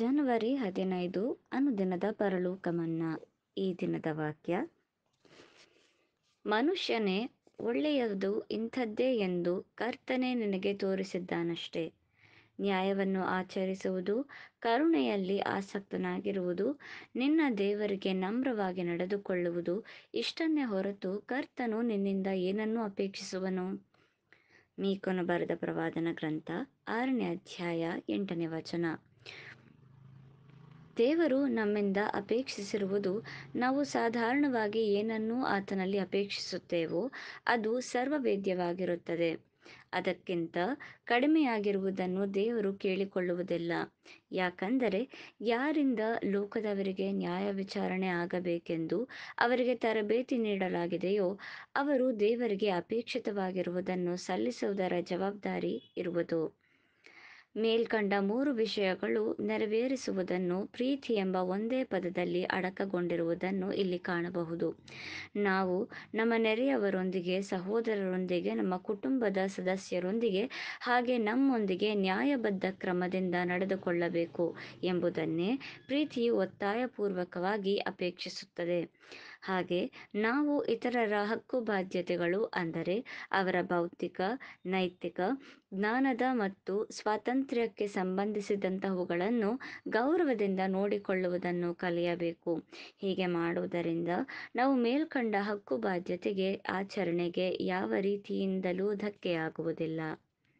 ಜನವರಿ ಹದಿನೈದು ಅನುದಿನದ ಪರಲೋಕ ಈ ದಿನದ ವಾಕ್ಯ ಮನುಷ್ಯನೇ ಒಳ್ಳೆಯದು ಇಂಥದ್ದೇ ಎಂದು ಕರ್ತನೆ ನಿನಗೆ ತೋರಿಸಿದ್ದಾನಷ್ಟೇ ನ್ಯಾಯವನ್ನು ಆಚರಿಸುವುದು ಕರುಣೆಯಲ್ಲಿ ಆಸಕ್ತನಾಗಿರುವುದು ನಿನ್ನ ದೇವರಿಗೆ ನಮ್ರವಾಗಿ ನಡೆದುಕೊಳ್ಳುವುದು ಇಷ್ಟನ್ನೇ ಹೊರತು ಕರ್ತನು ನಿನ್ನಿಂದ ಏನನ್ನು ಅಪೇಕ್ಷಿಸುವನು ಮೀಕನು ಬರೆದ ಪ್ರವಾದನ ಗ್ರಂಥ ಆರನೇ ಅಧ್ಯಾಯ ಎಂಟನೇ ವಚನ ದೇವರು ನಮ್ಮಿಂದ ಅಪೇಕ್ಷಿಸಿರುವುದು ನಾವು ಸಾಧಾರಣವಾಗಿ ಏನನ್ನು ಆತನಲ್ಲಿ ಅಪೇಕ್ಷಿಸುತ್ತೇವೋ ಅದು ಸರ್ವವೇದ್ಯವಾಗಿರುತ್ತದೆ ಅದಕ್ಕಿಂತ ಕಡಿಮೆಯಾಗಿರುವುದನ್ನು ದೇವರು ಕೇಳಿಕೊಳ್ಳುವುದಿಲ್ಲ ಯಾಕಂದರೆ ಯಾರಿಂದ ಲೋಕದವರಿಗೆ ನ್ಯಾಯ ವಿಚಾರಣೆ ಆಗಬೇಕೆಂದು ಅವರಿಗೆ ತರಬೇತಿ ನೀಡಲಾಗಿದೆಯೋ ಅವರು ದೇವರಿಗೆ ಅಪೇಕ್ಷಿತವಾಗಿರುವುದನ್ನು ಸಲ್ಲಿಸುವುದರ ಜವಾಬ್ದಾರಿ ಇರುವುದು ಮೇಲ್ಕಂಡ ಮೂರು ವಿಷಯಗಳು ನೆರವೇರಿಸುವುದನ್ನು ಪ್ರೀತಿ ಎಂಬ ಒಂದೇ ಪದದಲ್ಲಿ ಅಡಕಗೊಂಡಿರುವುದನ್ನು ಇಲ್ಲಿ ಕಾಣಬಹುದು ನಾವು ನಮ್ಮ ನೆರೆಯವರೊಂದಿಗೆ ಸಹೋದರರೊಂದಿಗೆ ನಮ್ಮ ಕುಟುಂಬದ ಸದಸ್ಯರೊಂದಿಗೆ ಹಾಗೆ ನಮ್ಮೊಂದಿಗೆ ನ್ಯಾಯಬದ್ಧ ಕ್ರಮದಿಂದ ನಡೆದುಕೊಳ್ಳಬೇಕು ಎಂಬುದನ್ನೇ ಪ್ರೀತಿಯು ಒತ್ತಾಯಪೂರ್ವಕವಾಗಿ ಅಪೇಕ್ಷಿಸುತ್ತದೆ ಹಾಗೆ ನಾವು ಇತರರ ಹಕ್ಕು ಬಾಧ್ಯತೆಗಳು ಅಂದರೆ ಅವರ ಭೌತಿಕ ನೈತಿಕ ಜ್ಞಾನದ ಮತ್ತು ಸ್ವಾತಂತ್ರ್ಯಕ್ಕೆ ಸಂಬಂಧಿಸಿದಂತಹವುಗಳನ್ನು ಗೌರವದಿಂದ ನೋಡಿಕೊಳ್ಳುವುದನ್ನು ಕಲಿಯಬೇಕು ಹೀಗೆ ಮಾಡುವುದರಿಂದ ನಾವು ಮೇಲ್ಕಂಡ ಹಕ್ಕು ಬಾಧ್ಯತೆಗೆ ಆಚರಣೆಗೆ ಯಾವ ರೀತಿಯಿಂದಲೂ ಧಕ್ಕೆಯಾಗುವುದಿಲ್ಲ